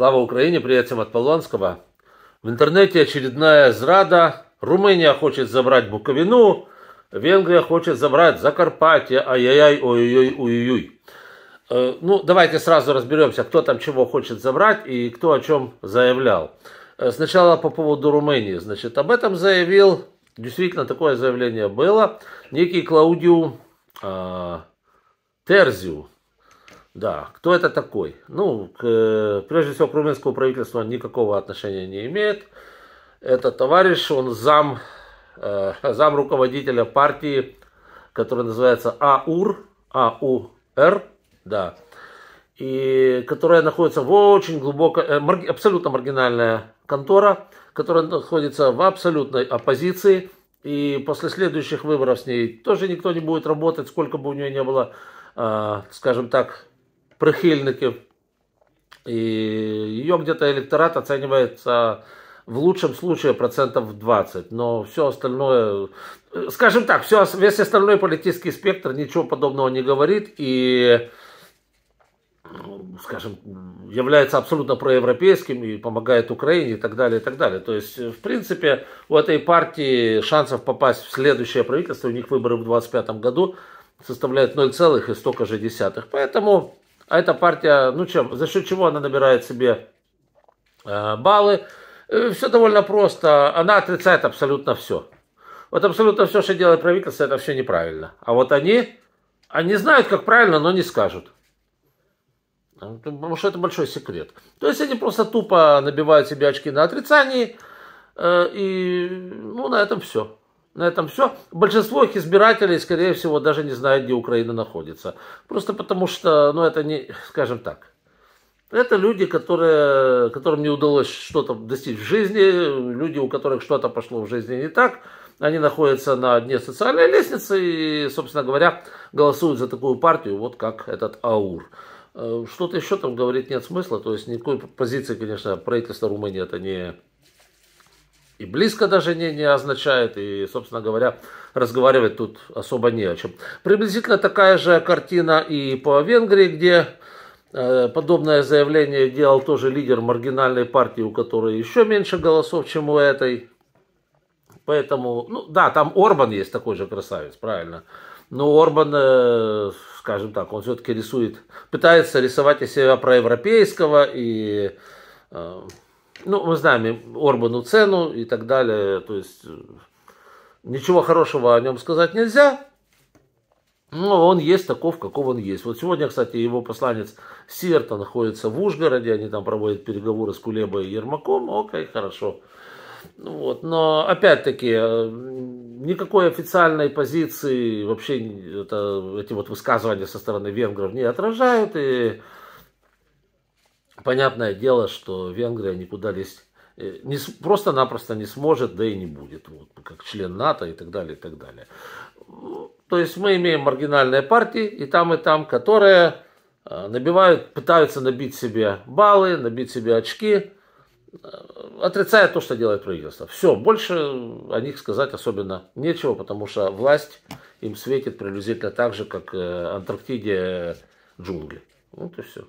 Слава Украине, привет всем от Полонского. В интернете очередная зрада. Румыния хочет забрать Буковину, Венгрия хочет забрать Закарпатье. Ай-яй-яй, ой-ой-ой, ой-ой. Э, ну, давайте сразу разберемся, кто там чего хочет забрать и кто о чем заявлял. Э, сначала по поводу Румынии. Значит, об этом заявил, действительно такое заявление было, некий Клаудиу э, Терзиу, да, кто это такой? Ну, к, прежде всего, к румынскому правительству он никакого отношения не имеет. Это товарищ, он зам, э, зам руководителя партии, которая называется АУР, АУР, да, и которая находится в очень глубоко, э, марги, абсолютно маргинальная контора, которая находится в абсолютной оппозиции, и после следующих выборов с ней тоже никто не будет работать, сколько бы у нее не было, э, скажем так, прихильників. И ее где-то электорат оценивается в лучшем случае процентов 20, но все остальное, скажем так, все, весь остальной политический спектр ничего подобного не говорит и, ну, скажем, является абсолютно проевропейским и помогает Украине и так далее, и так далее. То есть, в принципе, у этой партии шансов попасть в следующее правительство, у них выборы в 2025 году составляют 0, и столько же десятых. Поэтому а эта партия, ну чем, за счет чего она набирает себе э, баллы? Э, все довольно просто. Она отрицает абсолютно все. Вот абсолютно все, что делает правительство, это все неправильно. А вот они, они знают, как правильно, но не скажут. Ну, потому что это большой секрет. То есть они просто тупо набивают себе очки на отрицании, э, и ну, на этом все. На этом все. Большинство их избирателей, скорее всего, даже не знают, где Украина находится. Просто потому что, ну, это не, скажем так, это люди, которые, которым не удалось что-то достичь в жизни, люди, у которых что-то пошло в жизни не так. Они находятся на дне социальной лестницы и, собственно говоря, голосуют за такую партию, вот как этот АУР. Э, что-то еще там говорить нет смысла, то есть никакой позиции, конечно, правительство Румынии это не и близко даже не, не означает, и, собственно говоря, разговаривать тут особо не о чем. Приблизительно такая же картина и по Венгрии, где э, Подобное заявление делал тоже лидер маргинальной партии, у которой еще меньше голосов, чем у этой. Поэтому, ну да, там Орбан есть такой же красавец, правильно. Но Орбан, э, скажем так, он все-таки рисует, пытается рисовать из себя проевропейского и э, ну, мы знаем Орбану цену и так далее, то есть э, ничего хорошего о нем сказать нельзя, но он есть таков, каков он есть. Вот сегодня, кстати, его посланец Сиерта находится в Ужгороде, они там проводят переговоры с Кулебой и Ермаком, окей, хорошо. Вот. Но, опять-таки, э, никакой официальной позиции вообще э, это, эти вот высказывания со стороны венгров не отражают, и Понятное дело, что Венгрия никуда лезть э, не, просто-напросто не сможет, да и не будет, вот, как член НАТО и так далее, и так далее. То есть мы имеем маргинальные партии и там, и там, которые э, набивают, пытаются набить себе баллы, набить себе очки, э, отрицая то, что делает правительство. Все, больше о них сказать особенно нечего, потому что власть им светит приблизительно так же, как Антарктиде джунгли. Вот и все.